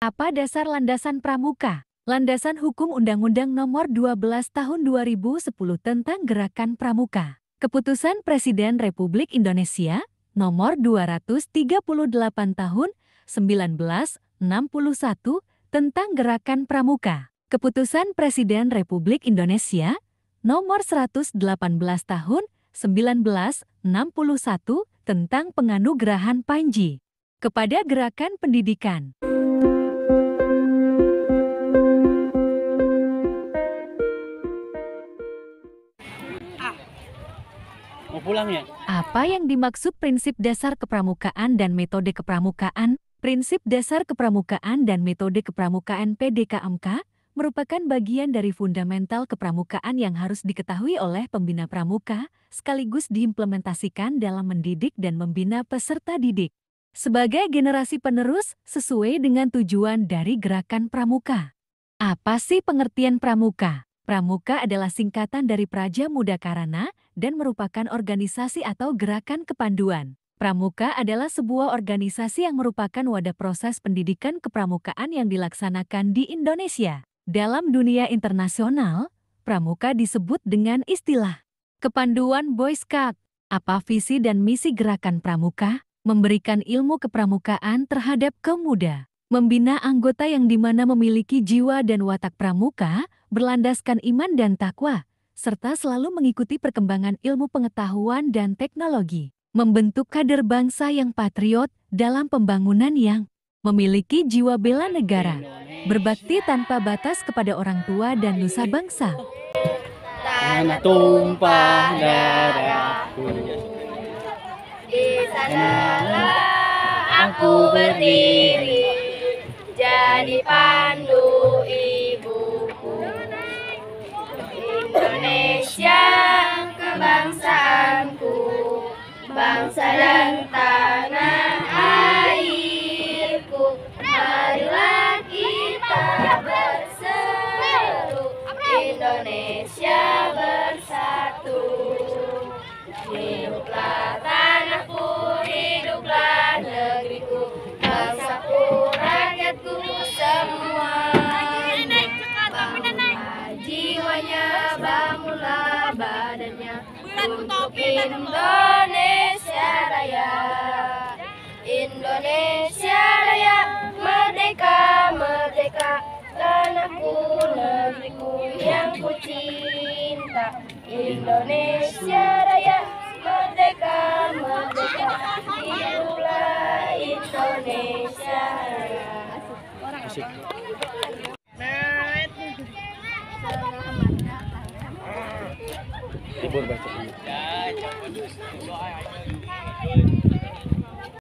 Apa dasar landasan pramuka? Landasan Hukum Undang-Undang Nomor 12 Tahun 2010 tentang Gerakan Pramuka. Keputusan Presiden Republik Indonesia Nomor 238 Tahun 1961 tentang Gerakan Pramuka. Keputusan Presiden Republik Indonesia Nomor 118 Tahun 1961 tentang penganugerahan Panji kepada gerakan pendidikan. Mau pulang ya? Apa yang dimaksud prinsip dasar kepramukaan dan metode kepramukaan? Prinsip dasar kepramukaan dan metode kepramukaan PDKMK merupakan bagian dari fundamental kepramukaan yang harus diketahui oleh pembina pramuka, sekaligus diimplementasikan dalam mendidik dan membina peserta didik. Sebagai generasi penerus, sesuai dengan tujuan dari gerakan pramuka. Apa sih pengertian pramuka? Pramuka adalah singkatan dari Praja Muda Karana dan merupakan organisasi atau gerakan kepanduan. Pramuka adalah sebuah organisasi yang merupakan wadah proses pendidikan kepramukaan yang dilaksanakan di Indonesia. Dalam dunia internasional, pramuka disebut dengan istilah kepanduan Boy Scout. Apa visi dan misi gerakan pramuka? Memberikan ilmu kepramukaan terhadap kemuda, Membina anggota yang dimana memiliki jiwa dan watak pramuka, berlandaskan iman dan takwa, serta selalu mengikuti perkembangan ilmu pengetahuan dan teknologi, membentuk kader bangsa yang patriot dalam pembangunan yang memiliki jiwa bela negara, berbakti tanpa batas kepada orang tua dan nusa bangsa. Tanah tumpah darahku, di sanalah aku berdiri, jadi pandu Indonesia bersatu Hiduplah tanahku, hiduplah negeriku Bangsaku, rakyatku, semua jiwanya, bangunlah badannya Untuk Indonesia Raya Indonesia ku cinta Indonesia Raya Merdeka Merdeka Hiduplah Indonesia Raya Asik. Libur nah, baca. Nah,